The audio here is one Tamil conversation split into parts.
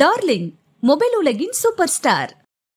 டார்லிங் மொபைல் உலகின் சூப்பர் ஸ்டார்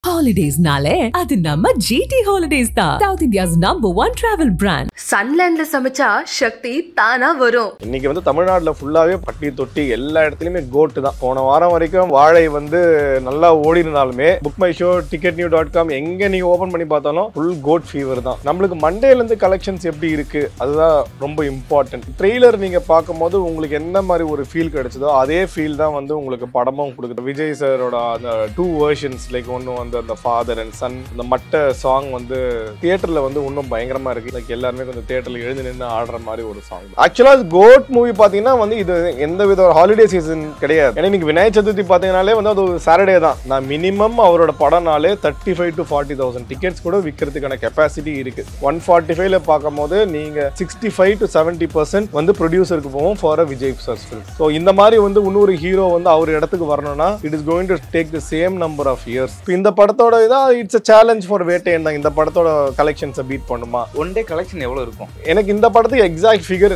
ஹாலிடேஸ்னாலே அது நம்ம ஜிடி ஹாலிடேஸ் தான் south India's number one travel brand சன்லேண்ட்ல சமைச்சா சக்தி தானா வரும் இன்னைக்கு வந்து தமிழ்நாட்டுல ஃபுல்லாவே பட்டி தொட்டி எல்லா இடத்துலயுமே கோட்டு தான் போன வாரம் வரைக்கும் வாழை வந்து நல்லா ஓடி இருந்தாலுமே book my show ticket new dot com எங்க நீங்க ஓபன் பண்ணி பார்த்தாலும் ஃபுல் கோட் ஃபீவர் தான் நம்மளுக்கு மண்டேல இருந்து கலெக்ஷன்ஸ் எப்படி இருக்கு அதுதான் ரொம்ப இம்பார்ட்டன்ட் ட்ரெய்லர் நீங்க பார்க்கும்போது உங்களுக்கு என்ன மாதிரி ஒரு ஃபீல் கிடைச்சதோ அதே ஃபீல் தான் வந்து உங்களுக்கு படமும் கொடுக்குது விஜய் சாரோட அந்த டூ வேர்ஷன்ஸ் லைக் ஒன்று வந்து வந்து அந்த ஃபாதர் அண்ட் சன் அந்த மட்ட சாங் வந்து தியேட்டரில் வந்து இன்னும் பயங்கரமாக இருக்குது லைக் எல்லாருமே கொஞ்சம் தியேட்டரில் எழுந்து நின்று ஆடுற மாதிரி ஒரு சாங் ஆக்சுவலாக கோட் மூவி பாத்தீங்கன்னா வந்து இது எந்த வித ஒரு ஹாலிடே சீசன் கிடையாது ஏன்னா இன்னைக்கு விநாயக சதுர்த்தி பாத்தீங்கன்னாலே வந்து அது ஒரு சாட்டர்டே தான் நான் மினிமம் அவரோட படம்னாலே thirty five to forty thousand tickets கூட விற்கிறதுக்கான கெப்பாசிட்டி இருக்குது ஒன் ஃபார்ட்டி ஃபைவ்ல பார்க்கும் போது நீங்கள் sixty five to seventy percent வந்து ப்ரொடியூசருக்கு போவோம் for a Vijay sir film so இந்த மாதிரி வந்து இன்னொரு ஹீரோ வந்து அவர் இடத்துக்கு வரணும்னா it is going to take the same number of years இந்த படத்தோட இதாக it's a challenge for Vettaiyan தான் இந்த படத்தோட கலெக்ஷன்ஸை பீட் பண்ணுமா ஒன் டே கலெக்ஷன் எவ்வளோ இருக்கும் எனக்கு இந்த படத்துக்கு எக்ஸாக்ட் ஃபிகர்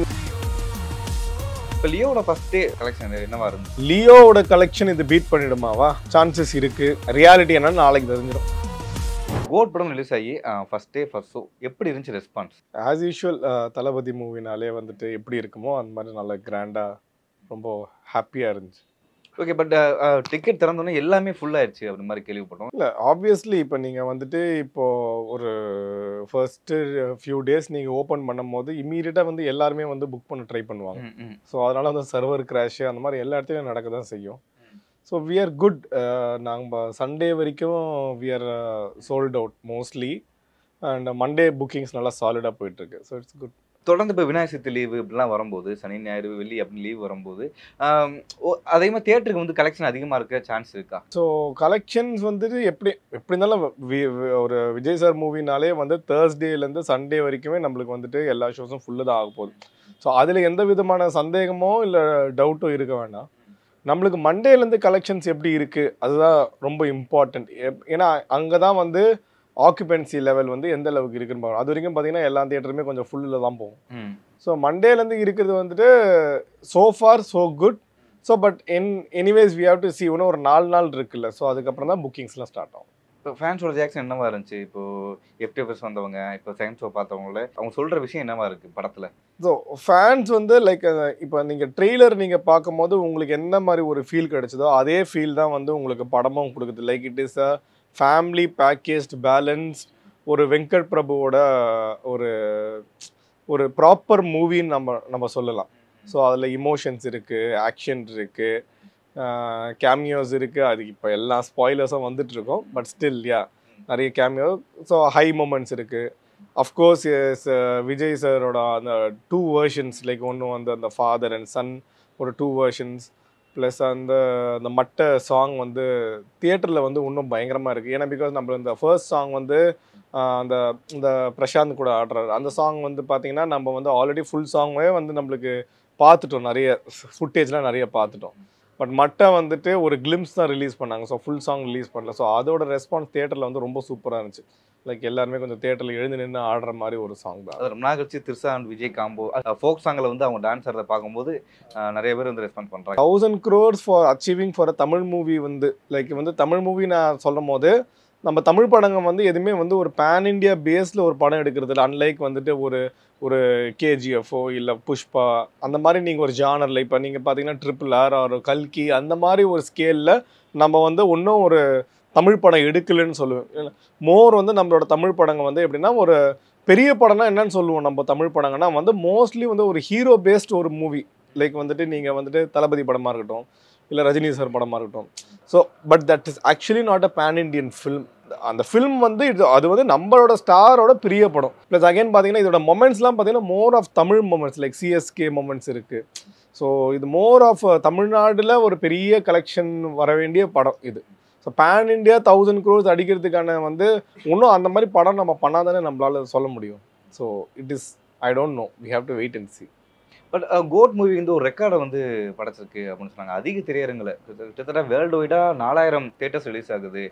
இப்போ லியோட ஃபர்ஸ்ட் கலெக்ஷன் என்னவா இருக்கும் லியோவோட கலெக்ஷன் இது பீட் பண்ணிடுமாவா சான்சஸ் இருக்கு ரியாலிட்டி என்னன்னு நாளைக்கு தெரிஞ்சிடும் கோட் படம் ரிலீஸ் ஆகி ஃபர்ஸ்ட் டே ஃபர்ஸ்ட் ஷோ எப்படி இருந்துச்சு ரெஸ்பான்ஸ் ஆஸ் யூஷுவல் தளபதி மூவினாலே வந்துட்டு எப்படி இருக்குமோ அந்த மாதிரி நல்லா கிராண்டாக ரொம்ப ஹாப்பியாக இருந்துச்சு ஓகே பட் டிக்கெட் திறந்தோன்னே எல்லாமே ஃபுல் ஆயிடுச்சு அப்படி மாதிரி கேள்விப்பட்டோம் இல்லை ஆப்வியஸ்லி இப்போ நீங்கள் வந்துட்டு இப்போ ஒரு ஃபர்ஸ்ட்டு ஃபியூ டேஸ் நீங்கள் ஓப்பன் பண்ணும் போது இம்மீடியட்டாக வந்து எல்லாருமே வந்து புக் பண்ண ட்ரை பண்ணுவாங்க ஸோ அதனால் வந்து சர்வர் கிராஷ் அந்த மாதிரி எல்லா இடத்துலையும் நடக்க தான் செய்யும் ஸோ வி ஆர் குட் நாங்கள் சண்டே வரைக்கும் we are sold out mostly and Monday bookings நல்லா சாலிடாக போயிட்டுருக்கு ஸோ இட்ஸ் குட் தொடர்ந்து இப்போ விநாயகர் சதுர்த்தி லீவு இப்படிலாம் வரும்போது சனி ஞாயிறு வெள்ளி அப்படின்னு லீவ் வரும்போது அதே மாதிரி தேட்டருக்கு வந்து கலெக்ஷன் அதிகமாக இருக்க சான்ஸ் இருக்கா ஸோ கலெக்ஷன்ஸ் வந்துட்டு எப்படி எப்படி இருந்தாலும் ஒரு விஜய் சார் மூவினாலே வந்து தேர்ஸ்டேலேருந்து சண்டே வரைக்குமே நம்மளுக்கு வந்துட்டு எல்லா ஷோஸும் ஃபுல்லு தான் ஆக போகுது ஸோ அதில் எந்த விதமான சந்தேகமோ இல்லை டவுட்டோ இருக்க வேண்டாம் நம்மளுக்கு மண்டேலேருந்து கலெக்ஷன்ஸ் எப்படி இருக்குது அதுதான் ரொம்ப இம்பார்ட்டண்ட் ஏன்னா அங்கே தான் வந்து ஆக்குபென்சி லெவல் வந்து எந்த அளவுக்கு இருக்குன்னு பார்க்கணும் அது வரைக்கும் பார்த்தீங்கன்னா எல்லா தியேட்டருமே கொஞ்சம் ஃபுல்லில் தான் போகும் ஸோ மண்டேலேருந்து இருக்கிறது வந்துட்டு so for so good so but என் anyways we have to see ஒன்று ஒரு நாலு நாள் இருக்குல்ல ஸோ அதுக்கப்புறம் தான் புக்கிங்ஸ்லாம் ஸ்டார்ட் ஆகும் இப்போ ஃபேன்ஸோட ரியாக்ஷன் என்னவா இருந்துச்சு இப்போ எப்படி ஃபர்ஸ்ட் வந்தவங்க இப்போ செகண்ட் ஷோ பார்த்தவங்கள அவங்க சொல்கிற விஷயம் என்னவா இருக்குது படத்தில் ஸோ ஃபேன்ஸ் வந்து லைக் இப்போ நீங்கள் ட்ரெய்லர் நீங்கள் பார்க்கும்போது உங்களுக்கு என்ன மாதிரி ஒரு ஃபீல் கிடைச்சதோ அதே ஃபீல் தான் வந்து உங்களுக்கு படமும் கொடுக்குது like it is a family packaged balance ஒரு வெங்கட் பிரபுவோட ஒரு ஒரு ப்ராப்பர் மூவின்னு நம்ம நம்ம சொல்லலாம் ஸோ அதில் இமோஷன்ஸ் இருக்குது ஆக்ஷன் இருக்குது கேமியோஸ் இருக்குது அது இப்போ எல்லா ஸ்பாய்லர்ஸும் வந்துட்டுருக்கோம் பட் ஸ்டில் யா நிறைய கேமியோ ஸோ ஹை மூமெண்ட்ஸ் இருக்குது அஃப்கோர்ஸ் விஜய் சாரோட அந்த டூ வேர்ஷன்ஸ் லைக் ஒன்று வந்து அந்த ஃபாதர் அண்ட் சன் ஒரு டூ வேர்ஷன்ஸ் ப்ளஸ் அந்த அந்த மட்ட சாங் வந்து தியேட்டரில் வந்து இன்னும் பயங்கரமாக இருக்குது ஏன்னா பிகாஸ் நம்ம இந்த ஃபர்ஸ்ட் சாங் வந்து அந்த இந்த பிரசாந்த் கூட ஆடுறாரு அந்த சாங் வந்து பார்த்திங்கன்னா நம்ம வந்து ஆல்ரெடி ஃபுல் சாங்கே வந்து நம்மளுக்கு பார்த்துட்டோம் நிறைய ஃபுட்டேஜ்லாம் நிறைய பார்த்துட்டோம் பட் மட்டை வந்துட்டு ஒரு கிளிம்ஸ் தான் ரிலீஸ் பண்ணாங்க ஸோ ஃபுல் சாங் ரிலீஸ் பண்ணல ஸோ அதோட ரெஸ்பான்ஸ் தியேட்டரில் வந்து ரொம்ப சூப்பராக இருந்துச்சு லைக் எல்லாருமே கொஞ்சம் தேட்டரில் எழுந்து நின்று ஆடுற மாதிரி ஒரு சாங் தான் அது ரொம்ப Trisha and Vijay combo folk சாங்கில் வந்து அவங்க டான்ஸ் ஆடுறத பார்க்கும்போது நிறைய பேர் வந்து ரெஸ்பாண்ட் பண்ணுறாங்க thousand crores for achieving for Tamil movie வந்து லைக் வந்து தமிழ் மூவி நான் சொல்லும் போது நம்ம தமிழ் படங்க வந்து எதுவுமே வந்து ஒரு பேன் இண்டியா பேஸில் ஒரு படம் எடுக்கிறது இல்லை அன்லைக் வந்துட்டு ஒரு ஒரு கேஜிஎஃப்ஓ இல்லை புஷ்பா அந்த மாதிரி நீங்கள் ஒரு ஜானரில் இப்போ நீங்கள் பார்த்தீங்கன்னா ட்ரிபிள் ஆர் ஆர் கல்கி அந்த மாதிரி ஒரு ஸ்கேலில் நம்ம வந்து இன்னும் ஒரு தமிழ் படம் எடுக்கலன்னு சொல்லுவேன் மோர் வந்து நம்மளோட தமிழ் படங்கள் வந்து எப்படின்னா ஒரு பெரிய படம்னா என்னன்னு சொல்லுவோம் நம்ம தமிழ் படங்கள்னா வந்து மோஸ்ட்லி வந்து ஒரு ஹீரோ பேஸ்ட் ஒரு மூவி லைக் வந்துட்டு நீங்கள் வந்துட்டு தளபதி படமாக இருக்கட்டும் இல்லை ரஜினி சார் படமாக இருக்கட்டும் so but that is actually not a pan Indian film அந்த ஃபிலிம் வந்து இது அது வந்து நம்மளோட ஸ்டாரோட பிரிய படம் ப்ளஸ் அகைன் பார்த்தீங்கன்னா இதோட மொமெண்ட்ஸ்லாம் பார்த்தீங்கன்னா more of Tamil moments like CSK moments இருக்குது ஸோ இது மோர் ஆஃப் தமிழ்நாடில் ஒரு பெரிய கலெக்ஷன் வர வேண்டிய படம் இது so pan India thousand crores அடிக்கிறதுக்கான வந்து இன்னும் அந்த மாதிரி படம் நம்ம பண்ணாதானே நம்மளால சொல்ல முடியும் so it is I don't know we have to wait and see but GOAT movie வந்து ஒரு ரெக்கார்டை வந்து படைச்சிருக்கு அப்படின்னு சொன்னாங்க அதிக திரையரங்களை கிட்டத்தட்ட வேர்ல்டு வைடாக நாலாயிரம் தேட்டர்ஸ் ரிலீஸ் ஆகுது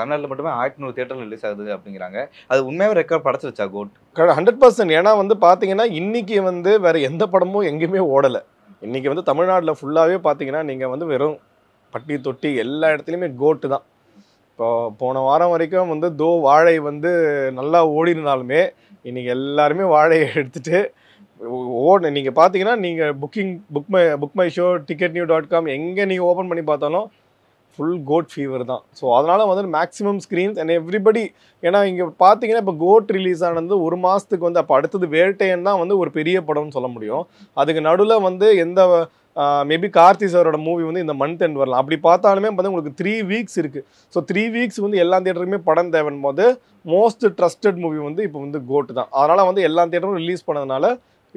தமிழ்நாட்டில் மட்டுமே ஆயிரத்தி நூறு தேட்டர் ரிலீஸ் ஆகுது அப்படிங்கிறாங்க அது உண்மையாகவே ரெக்கார்ட் படைச்சிருச்சா கோட் ஹண்ட்ரட் பர்சன்ட் ஏன்னா வந்து பார்த்தீங்கன்னா இன்னைக்கு வந்து வேற எந்த படமும் எங்கேயுமே ஓடலை இன்னைக்கு வந்து தமிழ்நாட்டில் ஃபுல்லாகவே பார்த்தீங்கன்னா நீங்கள் வந்து வெறும் பட்டி தொட்டி எல்லா இடத்துலையுமே கோட்டு தான் இப்போ போன வாரம் வரைக்கும் வந்து தோ வாழை வந்து நல்லா ஓடினாலுமே இன்றைக்கி எல்லாருமே வாழையை எடுத்துட்டு ஓட நீங்கள் பார்த்தீங்கன்னா நீங்கள் booking book my book my show ticket new dot com எங்கே நீங்கள் ஓப்பன் பண்ணி பார்த்தாலும் ஃபுல் கோட் ஃபீவர் தான் ஸோ அதனால் வந்து மேக்ஸிமம் ஸ்க்ரீன்ஸ் அண்ட் எவ்ரிபடி ஏன்னா இங்கே பார்த்தீங்கன்னா இப்போ கோட் ரிலீஸ் ஆனது ஒரு மாதத்துக்கு வந்து அப்போ அடுத்தது வேட்டையன் தான் வந்து ஒரு பெரிய படம்னு சொல்ல முடியும் அதுக்கு நடுவில் வந்து எந்த மேபி கார்த்தி சாரோட மூவி வந்து இந்த மந்த் எண்ட் வரலாம் அப்படி பார்த்தாலுமே பார்த்தா உங்களுக்கு த்ரீ வீக்ஸ் இருக்குது ஸோ த்ரீ வீக்ஸ் வந்து எல்லா தேட்டருக்குமே படம் தேவைன்னு போது மோஸ்ட் ட்ரஸ்டட் மூவி வந்து இப்போ வந்து கோட்டு தான் அதனால் வந்து எல்லா தேட்டரும் ரிலீஸ் பண்ணதுனால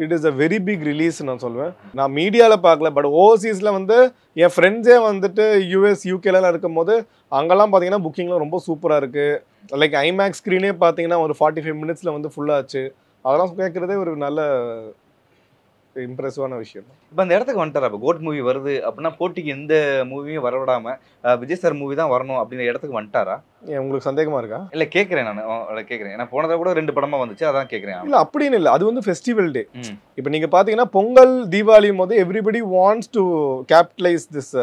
it is a very big release நான் சொல்வேன் நான் மீடியாவில் பார்க்கல பட் ஓவர்சீஸில் வந்து என் ஃப்ரெண்ட்ஸே வந்துட்டு யூஎஸ் யூகேலாம் இருக்கும் போது அங்கெல்லாம் பார்த்தீங்கன்னா புக்கிங்லாம் ரொம்ப சூப்பராக இருக்குது லைக் ஐமேக்ஸ் ஸ்க்ரீனே பார்த்தீங்கன்னா ஒரு ஃபார்ட்டி ஃபைவ் மினிட்ஸில் வந்து ஃபுல்லாச்சு அதெல்லாம் கேட்குறதே ஒரு நல்ல இம்ப்ரெசிவான விஷயம் இப்போ அந்த இடத்துக்கு வந்துட்டார் அப்போ கோட் மூவி வருது அப்படின்னா போட்டிக்கு எந்த மூவியும் வரவிடாம விஜய் சார் மூவி தான் வரணும் அப்படிங்கிற இடத்துக்கு வந்துட்டாரா உங்களுக்கு சந்தேகமா இருக்கா இல்லை கேட்குறேன் நான் கேட்குறேன் ஏன்னா போனதை கூட ரெண்டு படமா வந்துச்சு அதான் கேட்குறேன் இல்லை அப்படின்னு இல்லை அது வந்து ஃபெஸ்டிவல் டே இப்போ நீங்கள் பார்த்தீங்கன்னா பொங்கல் தீபாவளி போது everybody wants to capitalise this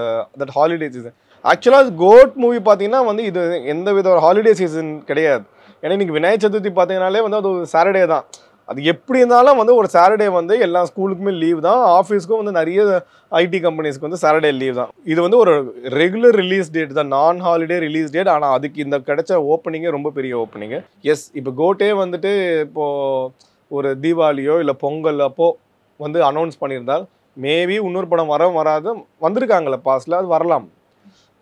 that holiday season ஆக்சுவலாக கோட் மூவி பார்த்தீங்கன்னா வந்து இது எந்த வித ஒரு ஹாலிடே சீசன் கிடையாது ஏன்னா இன்னைக்கு விநாயக சதுர்த்தி பார்த்தீங்கனாலே வந்து அது சாட்டர்டே தான் அது எப்படி இருந்தாலும் வந்து ஒரு சாட்டர்டே வந்து எல்லா ஸ்கூலுக்குமே லீவ் தான் ஆஃபீஸ்க்கும் வந்து நிறைய ஐடி கம்பெனிஸ்க்கு வந்து சாட்டர்டே லீவ் தான் இது வந்து ஒரு ரெகுலர் ரிலீஸ் டேட் தான் நான் ஹாலிடே ரிலீஸ் டேட் ஆனால் அதுக்கு இந்த கிடைச்ச ஓப்பனிங்கே ரொம்ப பெரிய ஓப்பனிங்கு எஸ் இப்போ கோட்டே வந்துட்டு இப்போது ஒரு தீபாவளியோ இல்லை பொங்கல் அப்போது வந்து அனௌன்ஸ் பண்ணியிருந்தால் மேபி இன்னொரு படம் வர வராது வந்திருக்காங்களே பாஸ்டில் அது வரலாம்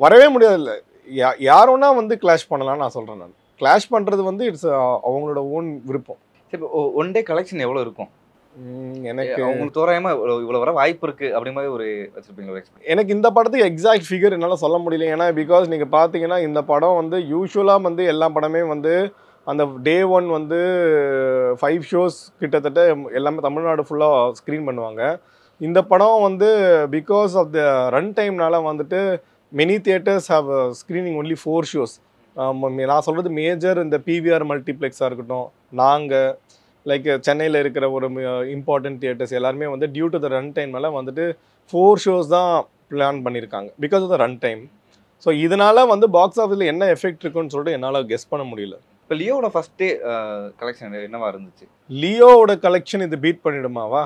வரவே முடியாதுல்ல யா யாரோன்னா வந்து கிளாஷ் பண்ணலாம்னு நான் சொல்கிறேன் நான் கிளாஷ் பண்ணுறது வந்து இட்ஸ் அவங்களோட ஓன் விருப்பம் சரி ஒன் டே கலெக்ஷன் எவ்வளோ இருக்கும் எனக்கு உங்களுக்கு தோராயமா இவ்வளோ வர வாய்ப்பு இருக்குது அப்படி மாதிரி ஒரு வச்சிருப்பீங்களா எனக்கு இந்த படத்துக்கு எக்ஸாக்ட் ஃபிகர் என்னால் சொல்ல முடியல ஏன்னா பிகாஸ் நீங்கள் பார்த்தீங்கன்னா இந்த படம் வந்து யூஸ்வலாக வந்து எல்லா படமே வந்து அந்த டே ஒன் வந்து ஃபைவ் ஷோஸ் கிட்டத்தட்ட எல்லாமே தமிழ்நாடு ஃபுல்லாக ஸ்க்ரீன் பண்ணுவாங்க இந்த படம் வந்து பிகாஸ் ஆஃப் த ரன் டைம்னால வந்துட்டு many theatres have screening only four shows நான் சொல்கிறது மேஜர் இந்த பிவிஆர் மல்டிப்ளெக்ஸாக இருக்கட்டும் நாங்கள் லைக் சென்னையில் இருக்கிற ஒரு இம்பார்ட்டன்ட் தியேட்டர்ஸ் எல்லாருமே வந்து due to the run time மேலே வந்துட்டு ஃபோர் ஷோஸ் தான் பிளான் பண்ணியிருக்காங்க because of the run time so இதனால் வந்து பாக்ஸ் ஆஃபீஸில் என்ன எஃபெக்ட் இருக்குன்னு சொல்லிட்டு என்னால் கெஸ் பண்ண முடியல இப்போ லியோவோட டே கலெக்ஷன் என்னவா இருந்துச்சு லியோவோட கலெக்ஷன் இது பீட் பண்ணிடுமாவா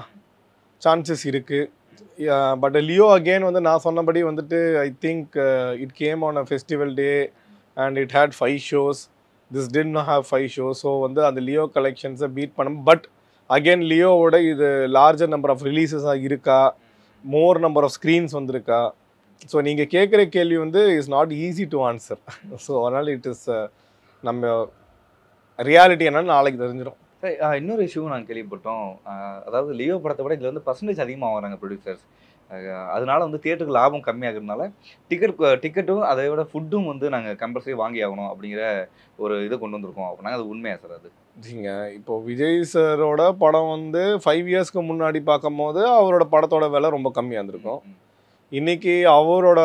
சான்சஸ் இருக்குது பட் லியோ அகெயின் வந்து நான் சொன்னபடி வந்துட்டு I think it came on a festival day and it had five shows this didn't have five shows so வந்து அந்த லியோ கலெக்ஷன்ஸை பீட் பண்ண பட் அகெயின் லியோவோட இது லார்ஜர் நம்பர் ஆஃப் ரிலீஸஸாக இருக்கா மோர் நம்பர் ஆஃப் ஸ்க்ரீன்ஸ் வந்திருக்கா ஸோ நீங்கள் கேட்குற கேள்வி வந்து is not easy to answer so அதனால் இட் இஸ் நம்ம ரியாலிட்டி என்னன்னு நாளைக்கு தெரிஞ்சிடும் uh, இன்னொரு இஷ்யூவும் நாங்கள் கேள்விப்பட்டோம் uh, அதாவது லியோ படத்தை விட இதில் வந்து பர்சன்டேஜ் அதிகமாக வராங்க ப்ரொடியூசர்ஸ் அதனால வந்து தியேட்டருக்கு லாபம் கம்மியாகிறதுனால டிக்கெட் டிக்கெட்டும் அதை விட ஃபுட்டும் வந்து நாங்கள் கம்பல்சரி வாங்கி ஆகணும் அப்படிங்கிற ஒரு இதை கொண்டு வந்திருக்கோம் அப்படின்னா அது உண்மையா சார் அது ஜிங்க இப்போ விஜய் சாரோட படம் வந்து ஃபைவ் இயர்ஸ்க்கு முன்னாடி பார்க்கும்போது அவரோட படத்தோட விலை ரொம்ப கம்மியாக இருந்திருக்கும் இன்னைக்கு அவரோட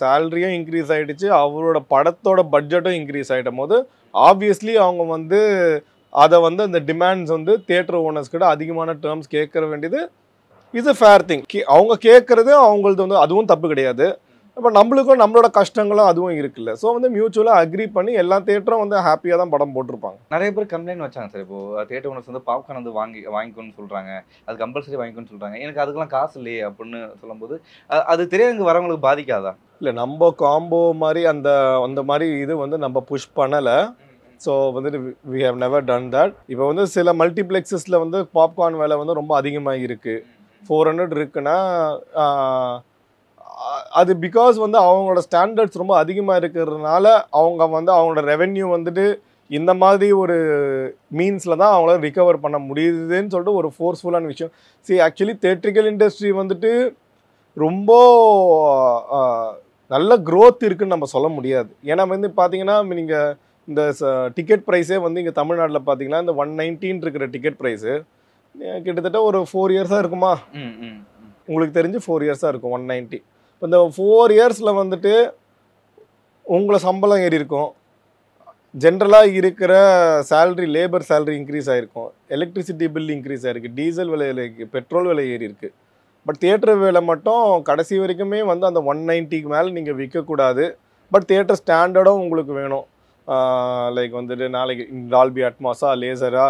சேல்ரியும் இன்க்ரீஸ் ஆகிடுச்சு அவரோட படத்தோட பட்ஜெட்டும் இன்க்ரீஸ் ஆகிடும் போது ஆப்வியஸ்லி அவங்க வந்து அதை வந்து அந்த டிமாண்ட்ஸ் வந்து தியேட்டர் ஓனர்ஸ் கிட்ட அதிகமான டேர்ம்ஸ் கேட்க வேண்டியது இது ஃபேர் திங் அவங்க கேட்குறது அவங்களது வந்து அதுவும் தப்பு கிடையாது இப்போ நம்மளுக்கும் நம்மளோட கஷ்டங்களும் அதுவும் இருக்குல்ல ஸோ வந்து மியூச்சுவலாக அக்ரி பண்ணி எல்லா தேட்டரும் வந்து ஹாப்பியாக தான் படம் போட்டிருப்பாங்க நிறைய பேர் கம்ப்ளைண்ட் வச்சாங்க சார் இப்போ தேட்டர் ஓனர்ஸ் வந்து பாப்கார்ன் வந்து வாங்கி வாங்கிக்கணும்னு சொல்கிறாங்க அது கம்பல்சரி வாங்கிக்கணும்னு சொல்கிறாங்க எனக்கு அதுக்கெல்லாம் காசு இல்லையே அப்படின்னு சொல்லும்போது அது திரையரங்கு வரவங்களுக்கு பாதிக்காதா இல்லை நம்ம காம்போ மாதிரி அந்த அந்த மாதிரி இது வந்து நம்ம புஷ் பண்ணலை ஸோ வந்துட்டு we have never done that இப்போ வந்து சில மல்டிப்ளெக்ஸஸில் வந்து பாப்கார்ன் வேலை வந்து ரொம்ப அதிகமாக இருக்குது ஃபோர் ஹண்ட்ரட் இருக்குன்னா அது பிகாஸ் வந்து அவங்களோட ஸ்டாண்டர்ட்ஸ் ரொம்ப அதிகமாக இருக்கிறதுனால அவங்க வந்து அவங்களோட ரெவென்யூ வந்துட்டு இந்த மாதிரி ஒரு மீன்ஸில் தான் அவங்களால ரிகவர் பண்ண முடியுதுன்னு சொல்லிட்டு ஒரு ஃபோர்ஸ்ஃபுல்லான விஷயம் சரி ஆக்சுவலி தேட்ரிக்கல் இண்டஸ்ட்ரி வந்துட்டு ரொம்ப நல்ல க்ரோத் இருக்குதுன்னு நம்ம சொல்ல முடியாது ஏன்னா வந்து பார்த்தீங்கன்னா நீங்கள் இந்த டிக்கெட் ப்ரைஸே வந்து இங்கே தமிழ்நாட்டில் பார்த்தீங்கன்னா இந்த ஒன் நைன்டீன் இருக்கிற டிக்கெட் ப்ரைஸு கிட்டத்தட்ட ஒரு ஃபோர் இயர்ஸாக இருக்குமா உங்களுக்கு தெரிஞ்சு ஃபோர் இயர்ஸாக இருக்கும் ஒன் நைன்ட்டி இப்போ இந்த ஃபோர் இயர்ஸில் வந்துட்டு உங்களை சம்பளம் ஏறி இருக்கும் ஜென்ரலாக இருக்கிற சேல்ரி லேபர் சேல்ரி இன்க்ரீஸ் ஆகிருக்கும் எலக்ட்ரிசிட்டி பில் இன்க்ரீஸ் ஆகிருக்கு டீசல் விலை பெட்ரோல் விலை ஏறி இருக்குது பட் தியேட்டர் விலை மட்டும் கடைசி வரைக்குமே வந்து அந்த ஒன் நைன்ட்டிக்கு மேலே நீங்கள் விற்கக்கூடாது பட் தியேட்டர் ஸ்டாண்டர்டும் உங்களுக்கு வேணும் லைக் வந்துட்டு நாளைக்கு டால்பி அட்மாஸா லேசரா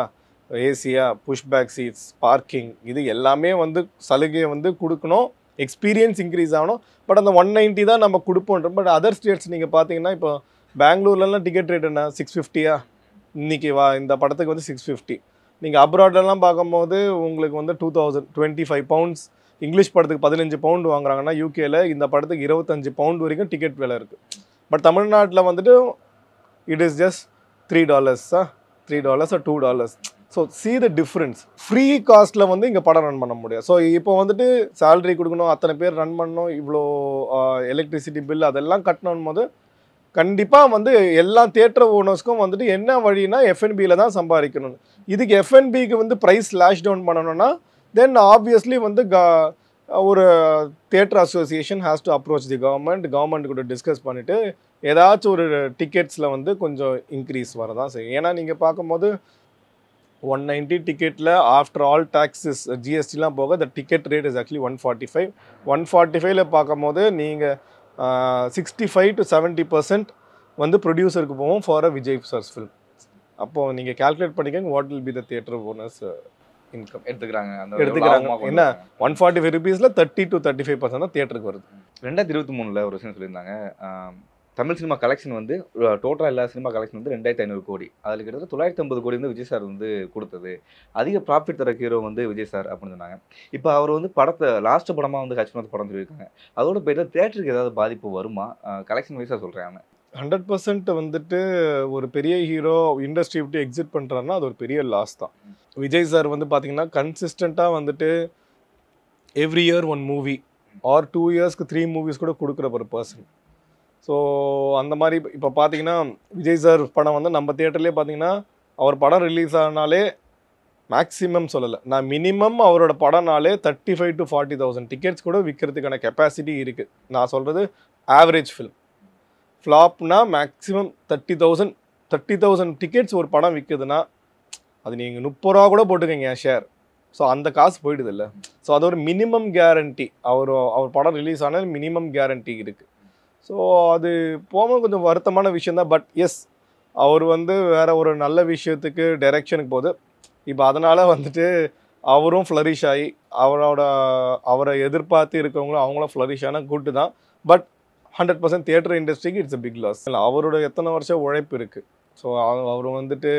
ஏசியா புஷ்பேக் சீட்ஸ் பார்க்கிங் இது எல்லாமே வந்து சலுகையை வந்து கொடுக்கணும் எக்ஸ்பீரியன்ஸ் இன்க்ரீஸ் ஆகணும் பட் அந்த ஒன் நைன்ட்டி தான் நம்ம கொடுப்போன்ற பட் அதர் ஸ்டேட்ஸ் நீங்கள் பார்த்தீங்கன்னா இப்போ பெங்களூர்லலாம் டிக்கெட் ரேட் என்ன சிக்ஸ் ஃபிஃப்டியா இன்றைக்கி வா இந்த படத்துக்கு வந்து சிக்ஸ் ஃபிஃப்டி நீங்கள் அப்ராட்லாம் பார்க்கும்போது உங்களுக்கு வந்து two thousand twenty five pounds English படத்துக்கு பதினஞ்சு பவுண்டு வாங்குறாங்கன்னா யூகேல இந்த படத்துக்கு இருபத்தஞ்சு பவுண்ட் வரைக்கும் டிக்கெட் விலை இருக்குது பட் தமிழ்நாட்டில் வந்துட்டு இட் இஸ் ஜஸ்ட் த்ரீ டாலர்ஸா த்ரீ டாலர்ஸா two dollars so see the difference free காஸ்ட்டில் வந்து இங்கே படம் ரன் பண்ண முடியாது ஸோ இப்போ வந்துட்டு சேலரி கொடுக்கணும் அத்தனை பேர் ரன் பண்ணணும் இவ்வளோ எலக்ட்ரிசிட்டி பில் அதெல்லாம் கட்டணும் போது கண்டிப்பாக வந்து எல்லா தேட்டர் ஓனர்ஸ்க்கும் வந்துட்டு என்ன வழினா எஃப்என்பியில் தான் சம்பாதிக்கணும் இதுக்கு எஃப்என்பிக்கு வந்து ப்ரைஸ் லேஷ் டவுன் பண்ணணும்னா தென் ஆப்வியஸ்லி வந்து க ஒரு theatre association has to approach the government government கூட டிஸ்கஸ் பண்ணிவிட்டு ஏதாச்சும் ஒரு டிக்கெட்ஸில் வந்து கொஞ்சம் இன்க்ரீஸ் வரதான் செய்யும் ஏன்னா நீங்கள் பார்க்கும்போது ஒன் நைன்ட்டி டிக்கெட்டில் ஆஃப்டர் ஆல் டேக்ஸஸ் ஜிஎஸ்டிலாம் போக the ticket rate is actually one forty five one forty ஃபைவ்ல பார்க்கும் போது நீங்கள் sixty five to seventy percent வந்து ப்ரொடியூசருக்கு போவோம் for a Vijay sir's film அப்போது நீங்கள் கேல்குலேட் பண்ணிக்கோங்க what will be the theatre owners income எடுத்துக்கிறாங்க அந்த எடுத்துக்கிறாங்க என்ன ஒன் ஃபார்ட்டி ஃபைவ் ருபீஸில் thirty to thirty five percent தான் தேட்டருக்கு வருது ரெண்டாயிரத்தி இருபத்தி மூணில் ஒரு விஷயம் சொல்லியிருந்தாங்க தமிழ் சினிமா கலெக்ஷன் வந்து டோட்டலாக எல்லா சினிமா கலெக்ஷன் வந்து ரெண்டாயிரத்தி ஐநூறு கோடி அதில் கிட்டத்தட்ட தொள்ளாயிரத்தி ஐம்பது கோடி வந்து விஜய் சார் வந்து கொடுத்தது அதிக ப்ராஃபிட் தர ஹீரோ வந்து விஜய் சார் அப்படின்னு சொன்னாங்க இப்போ அவர் வந்து படத்தை லாஸ்ட் படமாக வந்து ஹச்மத் படம் சொல்லியிருக்காங்க அதோட போயிட்டு தேட்டருக்கு ஏதாவது பாதிப்பு வருமா கலெக்ஷன் வைஸாக சொல்கிறேன் ஹண்ட்ரட் பர்சன்ட் வந்துட்டு ஒரு பெரிய ஹீரோ இண்டஸ்ட்ரி விட்டு எக்ஸிட் பண்ணுறாருன்னா அது ஒரு பெரிய லாஸ் தான் விஜய் சார் வந்து பார்த்தீங்கன்னா கன்சிஸ்டண்ட்டாக வந்துட்டு every year one movie or two இயர்ஸ்க்கு த்ரீ மூவிஸ் கூட கொடுக்குற ஒரு பர்சன் ஸோ அந்த மாதிரி இப்போ பார்த்தீங்கன்னா விஜய் சார் படம் வந்து நம்ம தேட்டர்லேயே பார்த்தீங்கன்னா அவர் படம் ரிலீஸ் ஆனாலே மேக்ஸிமம் சொல்லலை நான் மினிமம் அவரோட படம்னாலே thirty five to forty thousand tickets கூட விற்கிறதுக்கான கெப்பாசிட்டி இருக்குது நான் சொல்கிறது ஆவரேஜ் ஃபிலிம் ஃப்ளாப்னா maximum thirty thousand thirty thousand tickets ஒரு படம் விற்குதுன்னா அது நீங்கள் முப்பது ரூபா கூட போட்டுக்கோங்க ஷேர் ஸோ அந்த காசு போயிடுது இல்லை ஸோ அது ஒரு மினிமம் கேரண்டி அவர் அவர் படம் ரிலீஸ் ஆனால் மினிமம் கேரண்டி இருக்குது ஸோ அது போகும்போது கொஞ்சம் வருத்தமான விஷயந்தான் பட் எஸ் அவர் வந்து வேறு ஒரு நல்ல விஷயத்துக்கு டைரெக்ஷனுக்கு போகுது இப்போ அதனால் வந்துட்டு அவரும் ஃப்ளரிஷ் ஆகி அவரோட அவரை எதிர்பார்த்து இருக்கவங்களும் அவங்களும் ஃப்ளரிஷ் ஆனால் கூட்டு தான் பட் ஹண்ட்ரட் பர்சன்ட் தியேட்டர் இண்டஸ்ட்ரிக்கு இட்ஸ் எ பிக் லாஸ் இல்லை அவரோட எத்தனை வருஷம் உழைப்பு இருக்குது ஸோ அவர் வந்துட்டு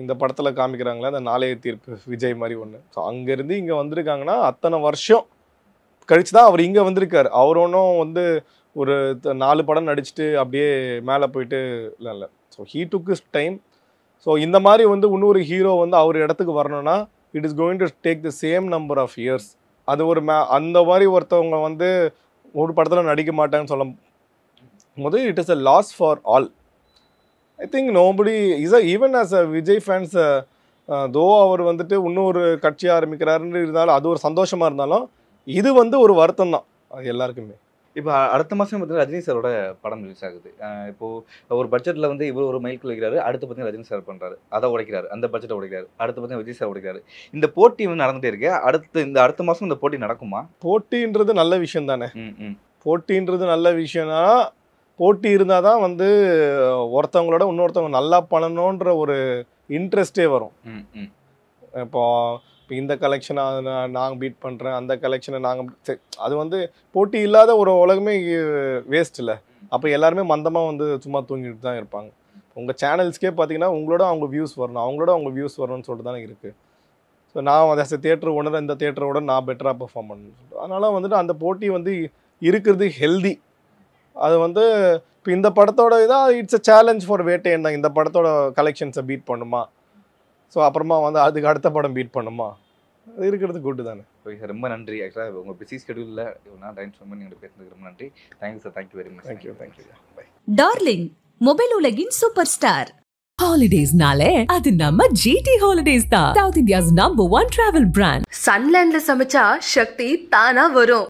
இந்த படத்தில் காமிக்கிறாங்களே அந்த நாளைய தீர்ப்பு விஜய் மாதிரி ஒன்று ஸோ அங்கேருந்து இங்கே வந்திருக்காங்கன்னா அத்தனை வருஷம் கழித்து தான் அவர் இங்கே வந்திருக்கார் அவர் ஒன்றும் வந்து ஒரு நாலு படம் நடிச்சுட்டு அப்படியே மேலே போயிட்டு இல்லை இல்லை so he took his time so இந்த மாதிரி வந்து இன்னொரு ஹீரோ வந்து அவர் இடத்துக்கு வரணும்னா it is going to take the same number of years அது ஒரு மே அந்த மாதிரி ஒருத்தவங்க வந்து ஒரு படத்தில் நடிக்க மாட்டாங்கன்னு சொல்லும் போது it is a loss for all I think nobody is a even as a Vijay fans though அவர் வந்துட்டு இன்னொரு கட்சி ஆரம்பிக்கிறாருன்னு இருந்தாலும் அது ஒரு சந்தோஷமாக இருந்தாலும் இது வந்து ஒரு வருத்தம் தான் அது எல்லாருக்குமே இப்போ அடுத்த மாதம் பார்த்தீங்கன்னா ரஜினி சாரோட படம் ரிலீஸ் ஆகுது இப்போது ஒரு பட்ஜெட்டில் வந்து இவ்வளோ ஒரு மைல் குளிக்கிறாரு அடுத்து பார்த்தீங்கன்னா ரஜினி சார் பண்ணுறாரு அதை உடைக்கிறாரு அந்த பட்ஜெட்டை உடைக்கிறாரு அடுத்து பார்த்தீங்கன்னா விஜய் சார் உடைக்கிறாரு இந்த போட்டி வந்து நடந்துகிட்டே இருக்கு அடுத்து இந்த அடுத்த மாதம் இந்த போட்டி நடக்குமா போட்டின்றது நல்ல விஷயம் தானே போட்டின்றது நல்ல விஷயம்னா போட்டி இருந்தால் தான் வந்து ஒருத்தவங்களோட இன்னொருத்தவங்க நல்லா பண்ணணுன்ற ஒரு இன்ட்ரெஸ்டே வரும் இப்போ இப்போ இந்த கலெக்ஷனை நாங்கள் பீட் பண்ணுறேன் அந்த கலெக்ஷனை நாங்கள் அது வந்து போட்டி இல்லாத ஒரு உலகமே வேஸ்ட் இல்லை அப்போ எல்லாருமே மந்தமாக வந்து சும்மா தூங்கிட்டு தான் இருப்பாங்க உங்கள் சேனல்ஸ்க்கே பார்த்தீங்கன்னா உங்களோட அவங்க வியூஸ் வரணும் அவங்களோட அவங்க வியூஸ் வரணும்னு சொல்லிட்டு தான் இருக்குது ஸோ நான் அதை தேட்டர் ஓனர் இந்த தேட்டரோட நான் பெட்டராக பெர்ஃபார்ம் பண்ணணும் சொல்லிட்டு அதனால் வந்துட்டு அந்த போட்டி வந்து இருக்கிறது ஹெல்தி அது வந்து இப்போ இந்த படத்தோட இதாக it's a challenge for Vettaiyan தான் இந்த படத்தோட கலெக்ஷன்ஸை பீட் பண்ணுமா ஸோ அப்புறமா வந்து அதுக்கு அடுத்த படம் பீட் பண்ணுமா அது இருக்கிறது குட்டு தானே ஓகே சார் ரொம்ப நன்றி ஆக்சுவலாக உங்கள் பிஸி ஸ்கெடியூலில் இவ்வளோ டைம் ஸ்பெண்ட் பண்ணி பேசுறதுக்கு ரொம்ப நன்றி thank you sir thank you very much thank you thank you bye darling mobile உலகின் சூப்பர் ஸ்டார் ஹாலிடேஸ்னாலே அது நம்ம ஜிடி ஹாலிடேஸ் தான் south India's number one travel brand சன்லேண்ட்ல சமைச்சா சக்தி தானா வரும்